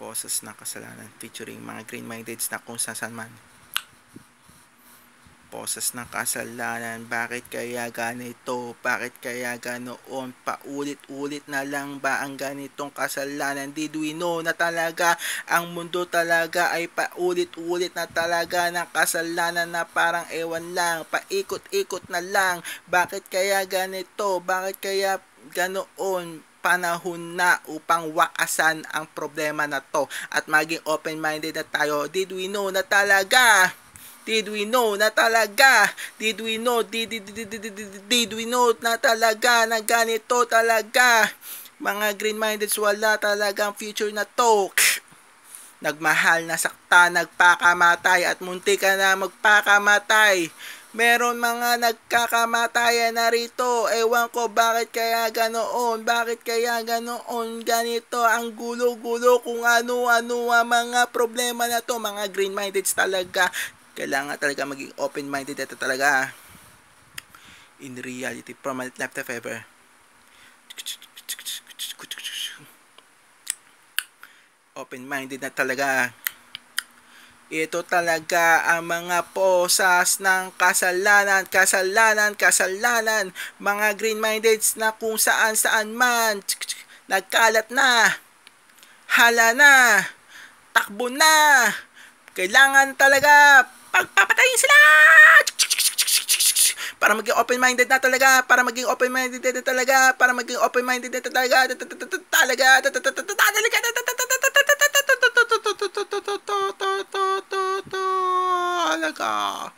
poses ng Kasalanan featuring mga green-mindeds na kung saan man. poses ng Kasalanan, bakit kaya ganito? Bakit kaya ganoon? Paulit-ulit na lang ba ang ganitong kasalanan? Did we know na talaga ang mundo talaga ay paulit-ulit na talaga ng kasalanan na parang ewan lang, paikot-ikot na lang. Bakit kaya ganito? Bakit kaya ganoon? panahon na upang wakasan ang problema na to at maging open-minded na tayo. Did we know na talaga? Did we know na talaga? Did we know? Did, did, did, did, did, did, did we know na talaga na ganito talaga? Mga green minded wala talagang future na to. Nagmahal, na nasakta, nagpakamatay at munti ka na magpakamatay. Meron mga nagkakamatayan na rito. Ewan ko bakit kaya ganoon, bakit kaya ganoon, ganito ang gulo-gulo kung ano-ano ang mga problema na to. Mga green-minded talaga. Kailangan talaga maging open-minded ito talaga. In reality, permanent life if ever. open-minded na talaga. Ito talaga ang mga posas ng kasalanan, kasalanan, kasalanan. Mga green minded na kung saan-saan man. Nagkalat na. Hala na. Takbo na. Kailangan talaga pagpapatayin sila. Para maging open-minded na talaga. Para maging open-minded na talaga. Para maging open-minded na talaga. Talaga. Talaga. Talaga. だか。